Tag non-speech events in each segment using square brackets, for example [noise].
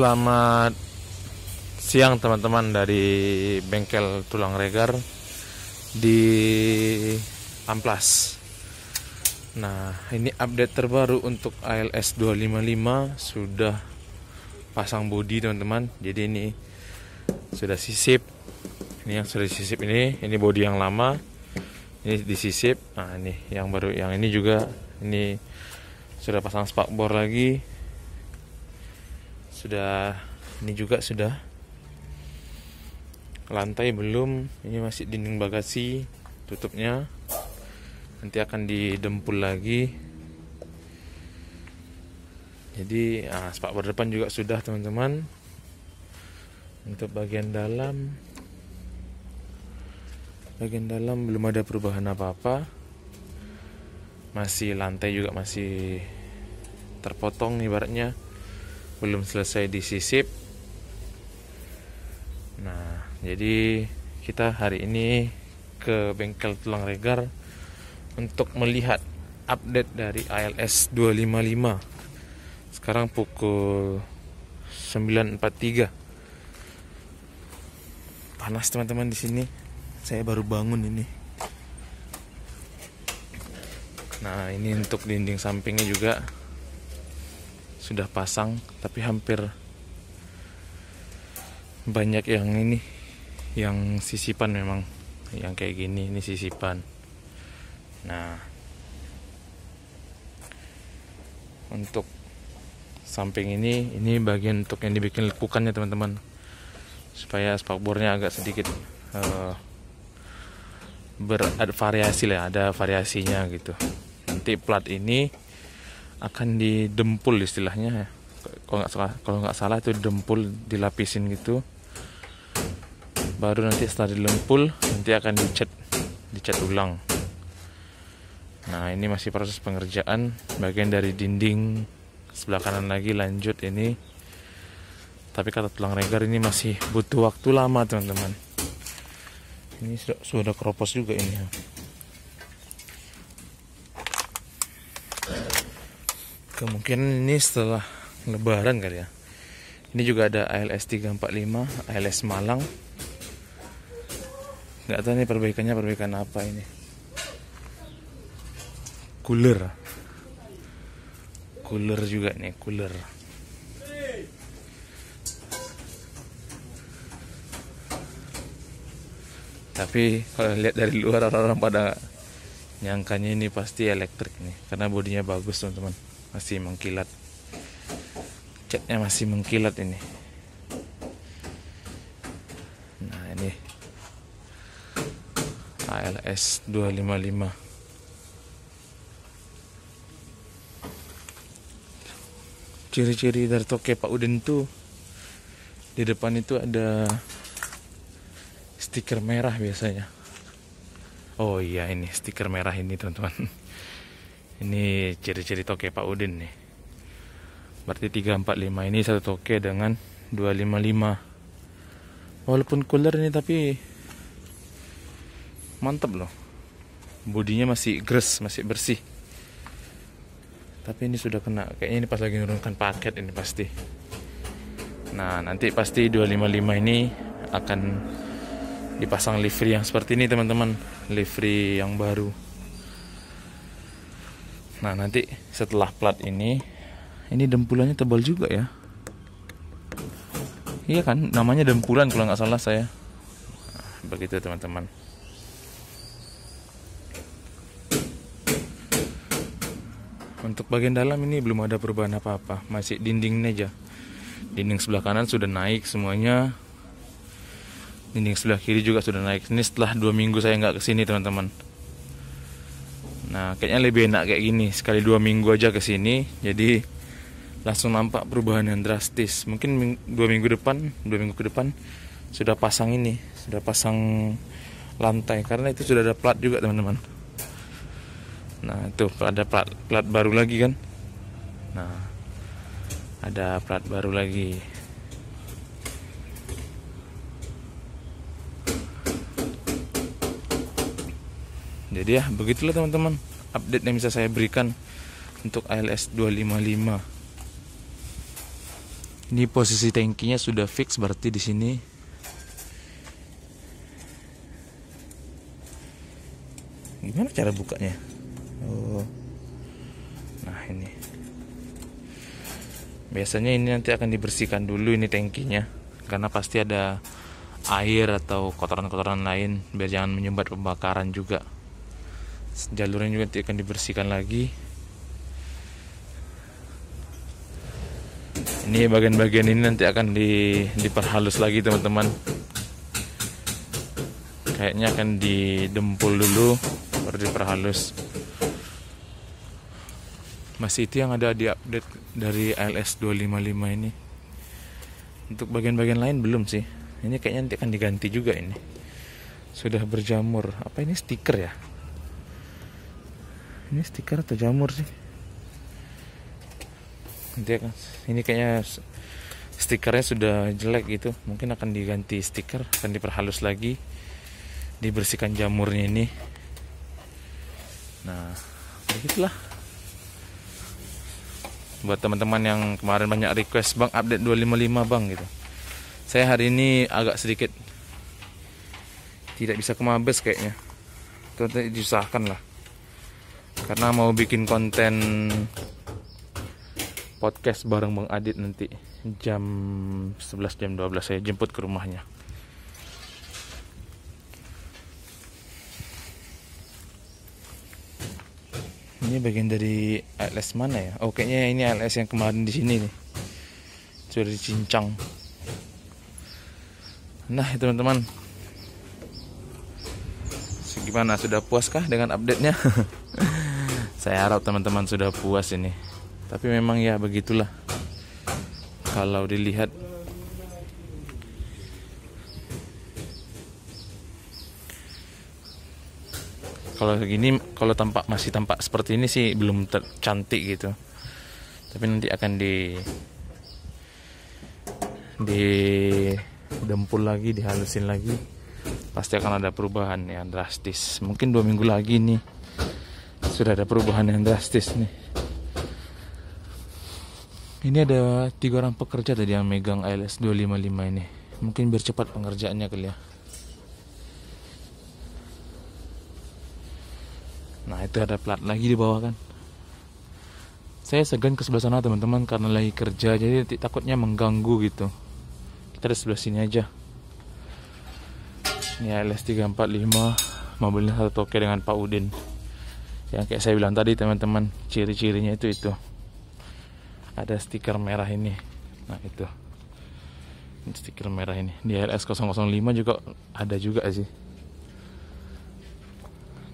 Selamat siang teman-teman dari bengkel tulang regar di Amplas. Nah, ini update terbaru untuk ALS 255 sudah pasang bodi teman-teman. Jadi ini sudah sisip. Ini yang sudah sisip ini, ini bodi yang lama. Ini disisip. Nah, ini yang baru yang ini juga ini sudah pasang spakbor lagi sudah ini juga sudah lantai belum ini masih dinding bagasi tutupnya nanti akan didempul lagi jadi nah, sepak berdepan juga sudah teman-teman untuk bagian dalam bagian dalam belum ada perubahan apa-apa masih lantai juga masih terpotong ibaratnya belum selesai disisip nah jadi kita hari ini ke bengkel tulang regar untuk melihat update dari ALS 255 sekarang pukul 9.43 panas teman-teman di sini saya baru bangun ini nah ini untuk dinding sampingnya juga sudah pasang tapi hampir banyak yang ini yang sisipan memang yang kayak gini ini sisipan nah untuk samping ini ini bagian untuk yang dibikin lekukannya teman-teman supaya spakbornya agak sedikit uh, bervariasi lah ada variasinya gitu nanti plat ini akan didempul istilahnya ya kalau nggak salah kalau nggak salah itu dempul dilapisin gitu baru nanti setelah dilempul nanti akan dicat dicat ulang nah ini masih proses pengerjaan bagian dari dinding sebelah kanan lagi lanjut ini tapi kata tulang regar ini masih butuh waktu lama teman-teman ini sudah, sudah keropos juga ini kemungkinan ini setelah lebaran kali ya ini juga ada ALS 345 ALS Malang nggak tahu nih perbaikannya perbaikan apa ini cooler cooler juga nih cooler tapi kalau lihat dari luar orang-orang pada nyangkanya ini pasti elektrik nih karena bodinya bagus teman-teman masih mengkilat catnya masih mengkilat ini nah ini ALS 255 ciri-ciri dari toke Pak Udin tuh di depan itu ada stiker merah biasanya. Oh iya ini stiker merah ini teman-teman. Ini ciri-ciri toke Pak Udin nih. Berarti 345 ini satu toke dengan 255. Walaupun cooler ini tapi mantap loh. Bodinya masih gres, masih bersih. Tapi ini sudah kena. Kayaknya ini pas lagi menurunkan paket ini pasti. Nah, nanti pasti 255 ini akan dipasang livery yang seperti ini teman-teman. Livery yang baru. Nah nanti setelah plat ini Ini dempulannya tebal juga ya Iya kan namanya dempulan kalau nggak salah saya nah, Begitu teman-teman Untuk bagian dalam ini belum ada perubahan apa-apa Masih dindingnya aja Dinding sebelah kanan sudah naik semuanya Dinding sebelah kiri juga sudah naik Ini setelah dua minggu saya nggak kesini teman-teman Nah, kayaknya lebih enak kayak gini. Sekali dua minggu aja ke sini, jadi langsung nampak perubahan yang drastis. Mungkin dua minggu depan, dua minggu ke depan sudah pasang ini, sudah pasang lantai karena itu sudah ada plat juga teman-teman. Nah, itu ada plat plat baru lagi kan. Nah, ada plat baru lagi. jadi ya begitulah teman-teman update yang bisa saya berikan untuk ALS 255 ini posisi tankinya sudah fix berarti di sini gimana cara bukanya oh nah ini biasanya ini nanti akan dibersihkan dulu ini tankinya karena pasti ada air atau kotoran-kotoran lain biar jangan menyumbat pembakaran juga jalurnya juga nanti akan dibersihkan lagi ini bagian-bagian ini nanti akan di, diperhalus lagi teman-teman kayaknya akan didempul dulu baru diperhalus masih itu yang ada di update dari ALS 255 ini untuk bagian-bagian lain belum sih ini kayaknya nanti akan diganti juga ini sudah berjamur apa ini stiker ya ini stiker atau jamur sih Nanti, akan ini kayaknya stikernya sudah jelek gitu mungkin akan diganti stiker akan diperhalus lagi dibersihkan jamurnya ini nah begitulah buat teman-teman yang kemarin banyak request bang update 255 bang gitu saya hari ini agak sedikit tidak bisa ke mabes kayaknya itu disahkan lah karena mau bikin konten podcast bareng Bang Adit nanti jam 11 jam 12 saya jemput ke rumahnya. Ini bagian dari ALS mana ya? Oh kayaknya ini ALS yang kemarin di sini nih. Sudah dicincang. Nah, teman-teman. gimana? sudah puaskah dengan update-nya? [laughs] saya harap teman-teman sudah puas ini tapi memang ya begitulah kalau dilihat kalau gini kalau tampak masih tampak seperti ini sih belum tercantik gitu tapi nanti akan di di dempul lagi dihalusin lagi pasti akan ada perubahan yang drastis mungkin dua minggu lagi nih sudah ada perubahan yang drastis nih ini ada tiga orang pekerja tadi yang megang ALS 255 ini mungkin biar cepat pengerjaannya kali ya nah itu ada plat lagi di bawah kan saya segan ke sebelah sana teman-teman karena lagi kerja jadi takutnya mengganggu gitu kita di sebelah sini aja ini ALS 345 mobilnya satu toke dengan Pak Udin yang kayak saya bilang tadi teman-teman ciri-cirinya itu itu ada stiker merah ini nah itu stiker merah ini di RS 005 juga ada juga sih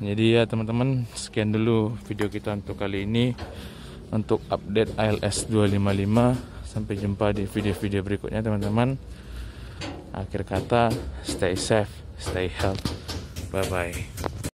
jadi ya teman-teman sekian dulu video kita untuk kali ini untuk update ALS 255 sampai jumpa di video-video berikutnya teman-teman akhir kata stay safe stay healthy bye bye